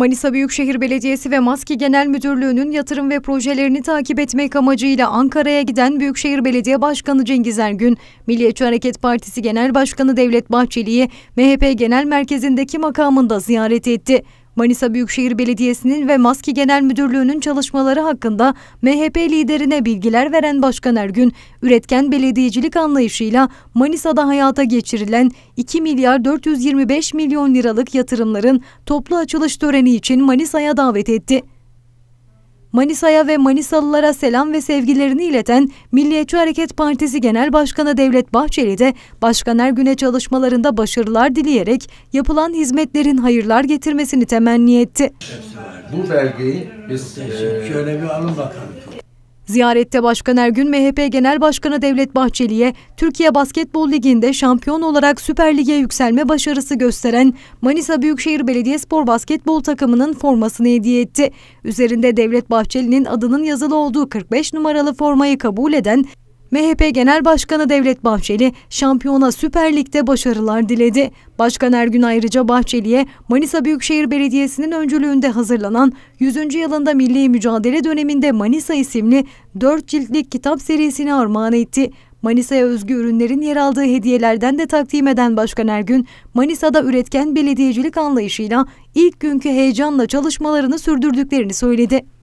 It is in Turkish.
Manisa Büyükşehir Belediyesi ve Maski Genel Müdürlüğü'nün yatırım ve projelerini takip etmek amacıyla Ankara'ya giden Büyükşehir Belediye Başkanı Cengiz Ergün, Milliyetçi Hareket Partisi Genel Başkanı Devlet Bahçeli'yi MHP Genel Merkezi'ndeki makamında ziyaret etti. Manisa Büyükşehir Belediyesi'nin ve Maski Genel Müdürlüğü'nün çalışmaları hakkında MHP liderine bilgiler veren Başkan Ergün, üretken belediyecilik anlayışıyla Manisa'da hayata geçirilen 2 milyar 425 milyon liralık yatırımların toplu açılış töreni için Manisa'ya davet etti. Manisa'ya ve Manisalılara selam ve sevgilerini ileten Milliyetçi Hareket Partisi Genel Başkanı Devlet Bahçeli de Başkan Ergün'e çalışmalarında başarılar dileyerek yapılan hizmetlerin hayırlar getirmesini temenni etti. Bu belgeyi biz... Şöyle bir alın bakalım. E, Ziyarette Başkan Ergün, MHP Genel Başkanı Devlet Bahçeli'ye Türkiye Basketbol Ligi'nde şampiyon olarak Süper Lig'e yükselme başarısı gösteren Manisa Büyükşehir Belediyespor basketbol takımının formasını hediye etti. Üzerinde Devlet Bahçeli'nin adının yazılı olduğu 45 numaralı formayı kabul eden MHP Genel Başkanı Devlet Bahçeli şampiyona Süper Lig'de başarılar diledi. Başkan Ergün ayrıca Bahçeli'ye Manisa Büyükşehir Belediyesi'nin öncülüğünde hazırlanan 100. yılında milli mücadele döneminde Manisa isimli 4 ciltlik kitap serisini armağan etti. Manisa'ya özgü ürünlerin yer aldığı hediyelerden de takdim eden Başkan Ergün, Manisa'da üretken belediyecilik anlayışıyla ilk günkü heyecanla çalışmalarını sürdürdüklerini söyledi.